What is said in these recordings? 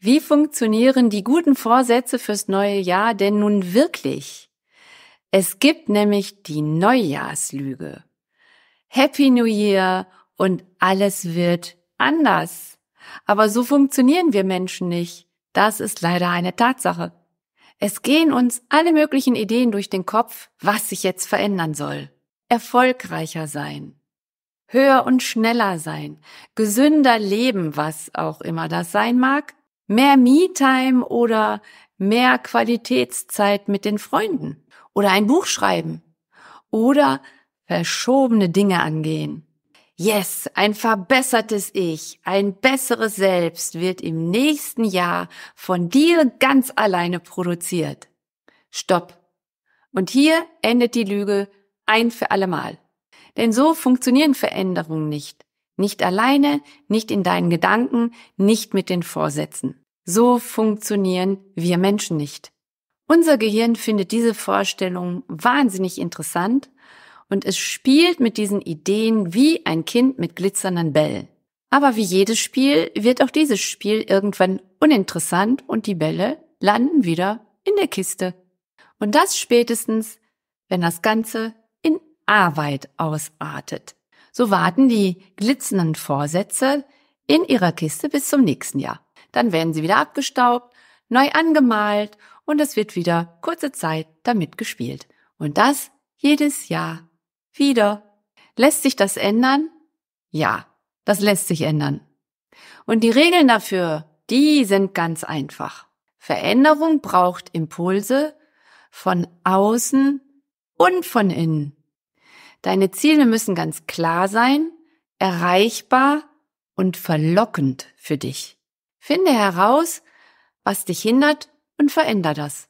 Wie funktionieren die guten Vorsätze fürs neue Jahr denn nun wirklich? Es gibt nämlich die Neujahrslüge. Happy New Year und alles wird anders. Aber so funktionieren wir Menschen nicht. Das ist leider eine Tatsache. Es gehen uns alle möglichen Ideen durch den Kopf, was sich jetzt verändern soll. Erfolgreicher sein. Höher und schneller sein. Gesünder leben, was auch immer das sein mag mehr Me-Time oder mehr Qualitätszeit mit den Freunden oder ein Buch schreiben oder verschobene Dinge angehen. Yes, ein verbessertes Ich, ein besseres Selbst wird im nächsten Jahr von dir ganz alleine produziert. Stopp. Und hier endet die Lüge ein für allemal. Denn so funktionieren Veränderungen nicht. Nicht alleine, nicht in deinen Gedanken, nicht mit den Vorsätzen. So funktionieren wir Menschen nicht. Unser Gehirn findet diese Vorstellung wahnsinnig interessant und es spielt mit diesen Ideen wie ein Kind mit glitzernden Bällen. Aber wie jedes Spiel wird auch dieses Spiel irgendwann uninteressant und die Bälle landen wieder in der Kiste. Und das spätestens, wenn das Ganze in Arbeit ausartet. So warten die glitzernden Vorsätze in ihrer Kiste bis zum nächsten Jahr. Dann werden sie wieder abgestaubt, neu angemalt und es wird wieder kurze Zeit damit gespielt. Und das jedes Jahr wieder. Lässt sich das ändern? Ja, das lässt sich ändern. Und die Regeln dafür, die sind ganz einfach. Veränderung braucht Impulse von außen und von innen. Deine Ziele müssen ganz klar sein, erreichbar und verlockend für dich. Finde heraus, was dich hindert und veränder das.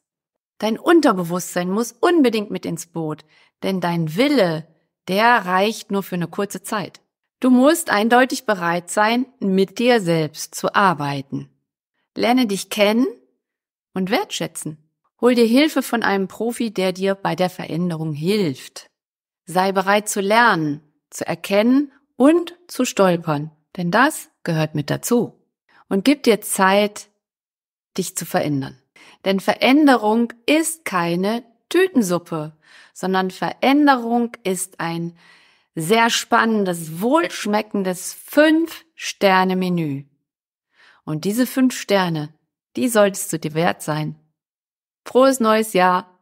Dein Unterbewusstsein muss unbedingt mit ins Boot, denn dein Wille, der reicht nur für eine kurze Zeit. Du musst eindeutig bereit sein, mit dir selbst zu arbeiten. Lerne dich kennen und wertschätzen. Hol dir Hilfe von einem Profi, der dir bei der Veränderung hilft. Sei bereit zu lernen, zu erkennen und zu stolpern, denn das gehört mit dazu. Und gib dir Zeit, dich zu verändern. Denn Veränderung ist keine Tütensuppe, sondern Veränderung ist ein sehr spannendes, wohlschmeckendes Fünf-Sterne-Menü. Und diese fünf Sterne, die solltest du dir wert sein. Frohes neues Jahr